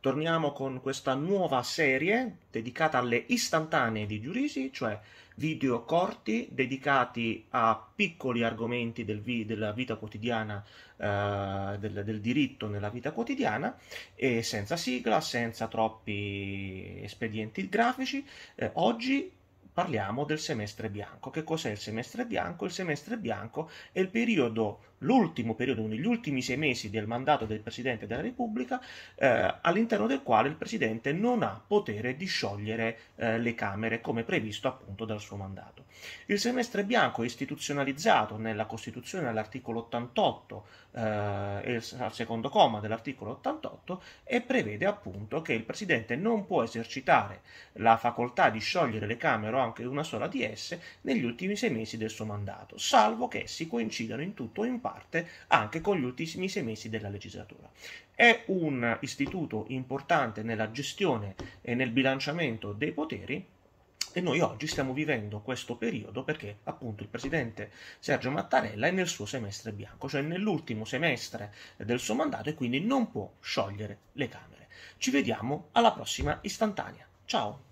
torniamo con questa nuova serie dedicata alle istantanee di Giurisi, cioè video corti dedicati a piccoli argomenti del vi, della vita quotidiana, eh, del, del, diritto nella vita quotidiana, e senza sigla, senza troppi espedienti grafici. Eh, oggi parliamo del semestre bianco. Che cos'è il semestre bianco? Il semestre bianco è il periodo, l'ultimo periodo, quindi gli ultimi sei mesi del mandato del Presidente della Repubblica, eh, all'interno del quale il Presidente non ha potere di sciogliere eh, le Camere, come previsto appunto dal suo mandato. Il semestre bianco è istituzionalizzato nella Costituzione all'articolo 88, eh, al secondo comma dell'articolo 88, e prevede appunto che il Presidente non può esercitare la facoltà di sciogliere le Camere anche una sola di esse negli ultimi sei mesi del suo mandato, salvo che essi coincidano in tutto o in parte anche con gli ultimi sei mesi della legislatura. È un istituto importante nella gestione e nel bilanciamento dei poteri e noi oggi stiamo vivendo questo periodo perché appunto il presidente Sergio Mattarella è nel suo semestre bianco, cioè nell'ultimo semestre del suo mandato e quindi non può sciogliere le Camere. Ci vediamo alla prossima istantanea. Ciao!